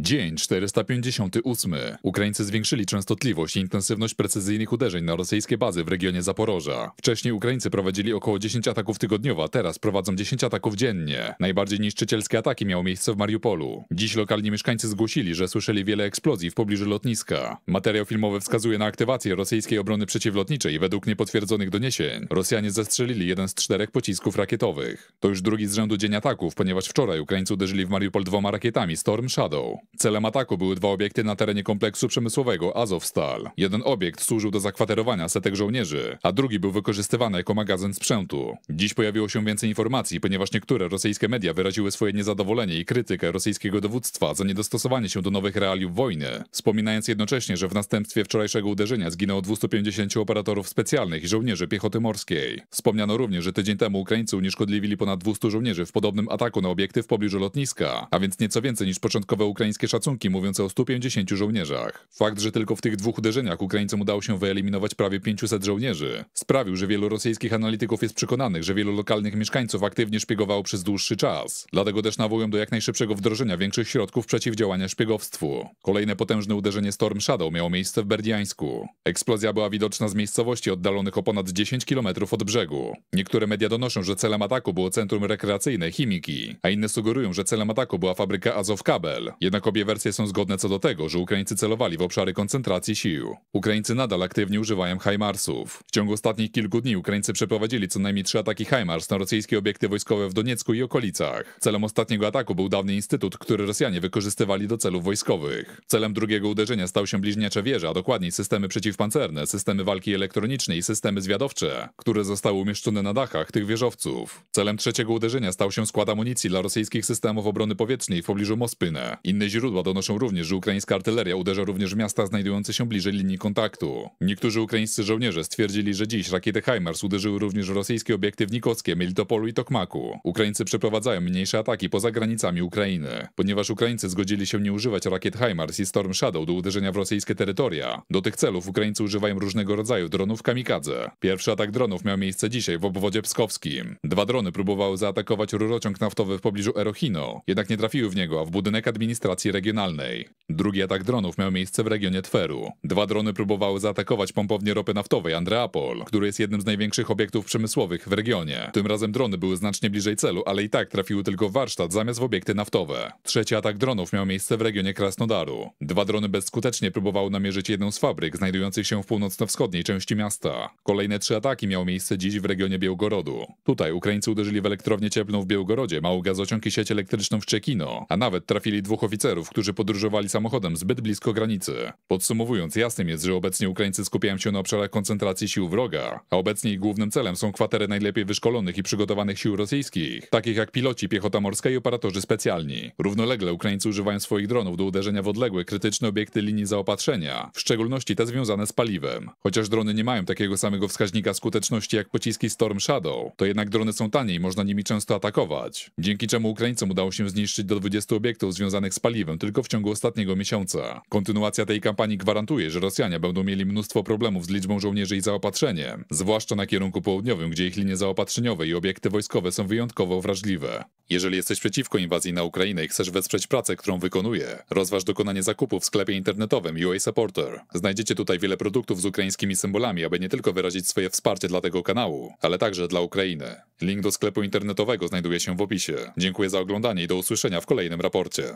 Dzień 458. Ukraińcy zwiększyli częstotliwość i intensywność precyzyjnych uderzeń na rosyjskie bazy w regionie Zaporoża. Wcześniej Ukraińcy prowadzili około 10 ataków tygodniowo, teraz prowadzą 10 ataków dziennie. Najbardziej niszczycielskie ataki miały miejsce w Mariupolu. Dziś lokalni mieszkańcy zgłosili, że słyszeli wiele eksplozji w pobliżu lotniska. Materiał filmowy wskazuje na aktywację rosyjskiej obrony przeciwlotniczej według niepotwierdzonych doniesień. Rosjanie zestrzelili jeden z czterech pocisków rakietowych. To już drugi z rzędu dzień ataków, ponieważ wczoraj Ukraińcy uderzyli w Mariupol dwoma rakietami Storm Shadow. Celem ataku były dwa obiekty na terenie kompleksu przemysłowego Azovstal. Jeden obiekt służył do zakwaterowania setek żołnierzy, a drugi był wykorzystywany jako magazyn sprzętu. Dziś pojawiło się więcej informacji, ponieważ niektóre rosyjskie media wyraziły swoje niezadowolenie i krytykę rosyjskiego dowództwa za niedostosowanie się do nowych realiów wojny, wspominając jednocześnie, że w następstwie wczorajszego uderzenia zginęło 250 operatorów specjalnych i żołnierzy piechoty morskiej. Wspomniano również, że tydzień temu Ukraińcy unieszkodliwili ponad 200 żołnierzy w podobnym ataku na obiekty w pobliżu lotniska, a więc nieco więcej niż początkowe ukraińskie szacunki mówiące o 150 żołnierzach. Fakt, że tylko w tych dwóch uderzeniach Ukraińcom udało się wyeliminować prawie 500 żołnierzy, sprawił, że wielu rosyjskich analityków jest przekonanych, że wielu lokalnych mieszkańców aktywnie szpiegowało przez dłuższy czas. Dlatego też nawołują do jak najszybszego wdrożenia większych środków przeciwdziałania szpiegowstwu. Kolejne potężne uderzenie Storm Shadow miało miejsce w Berdiańsku. Eksplozja była widoczna z miejscowości oddalonych o ponad 10 km od brzegu. Niektóre media donoszą, że celem ataku było centrum rekreacyjne Chimiki, a inne sugerują, że celem ataku była fabryka Azov Kabel. Jednak obie Obie wersje są zgodne co do tego, że Ukraińcy celowali w obszary koncentracji sił. Ukraińcy nadal aktywnie używają HIMARSów. W ciągu ostatnich kilku dni Ukraińcy przeprowadzili co najmniej trzy ataki HIMARS na rosyjskie obiekty wojskowe w Doniecku i okolicach. Celem ostatniego ataku był dawny instytut, który Rosjanie wykorzystywali do celów wojskowych. Celem drugiego uderzenia stał się bliźniacze wieże, a dokładniej systemy przeciwpancerne, systemy walki elektronicznej i systemy zwiadowcze, które zostały umieszczone na dachach tych wieżowców. Celem trzeciego uderzenia stał się skład amunicji dla rosyjskich systemów obrony powietrznej w pobliżu Mospyne. Inne źródła Źródła donoszą również, że ukraińska artyleria uderza również w miasta znajdujące się bliżej linii kontaktu. Niektórzy ukraińscy żołnierze stwierdzili, że dziś rakiety HIMARS uderzyły również w rosyjskie obiekty w Nikockie, Melitopolu i Tokmaku. Ukraińcy przeprowadzają mniejsze ataki poza granicami Ukrainy. Ponieważ Ukraińcy zgodzili się nie używać rakiet HIMARS i Storm Shadow do uderzenia w rosyjskie terytoria, do tych celów Ukraińcy używają różnego rodzaju dronów kamikadze. Pierwszy atak dronów miał miejsce dzisiaj w obwodzie pskowskim. Dwa drony próbowały zaatakować rurociąg naftowy w pobliżu Erohino, jednak nie trafiły w niego, a w budynek administracji Komunikacji Regionalnej. Drugi atak dronów miał miejsce w regionie Tweru. Dwa drony próbowały zaatakować pompownię ropy naftowej Andreapol, który jest jednym z największych obiektów przemysłowych w regionie. Tym razem drony były znacznie bliżej celu, ale i tak trafiły tylko w warsztat zamiast w obiekty naftowe. Trzeci atak dronów miał miejsce w regionie Krasnodaru. Dwa drony bezskutecznie próbowały namierzyć jedną z fabryk znajdujących się w północno-wschodniej części miasta. Kolejne trzy ataki miały miejsce dziś w regionie Białgorodu. Tutaj Ukraińcy uderzyli w elektrownię cieplną w Białgorodzie, mały gazociąg i sieć elektryczną w Czekino, a nawet trafili dwóch oficerów, którzy podróżowali samochodem zbyt blisko granicy. Podsumowując, jasnym jest, że obecnie Ukraińcy skupiają się na obszarach koncentracji sił wroga, a obecnie ich głównym celem są kwatery najlepiej wyszkolonych i przygotowanych sił rosyjskich, takich jak piloci, piechota morska i operatorzy specjalni. Równolegle Ukraińcy używają swoich dronów do uderzenia w odległe, krytyczne obiekty linii zaopatrzenia, w szczególności te związane z paliwem. Chociaż drony nie mają takiego samego wskaźnika skuteczności jak pociski Storm Shadow, to jednak drony są tanie i można nimi często atakować, dzięki czemu Ukraińcom udało się zniszczyć do 20 obiektów związanych z paliwem tylko w ciągu ostatniego miesiąca. Kontynuacja tej kampanii gwarantuje, że Rosjanie będą mieli mnóstwo problemów z liczbą żołnierzy i zaopatrzeniem, zwłaszcza na kierunku południowym, gdzie ich linie zaopatrzeniowe i obiekty wojskowe są wyjątkowo wrażliwe. Jeżeli jesteś przeciwko inwazji na Ukrainę i chcesz wesprzeć pracę, którą wykonuje, rozważ dokonanie zakupu w sklepie internetowym UA Supporter. Znajdziecie tutaj wiele produktów z ukraińskimi symbolami, aby nie tylko wyrazić swoje wsparcie dla tego kanału, ale także dla Ukrainy. Link do sklepu internetowego znajduje się w opisie. Dziękuję za oglądanie i do usłyszenia w kolejnym raporcie.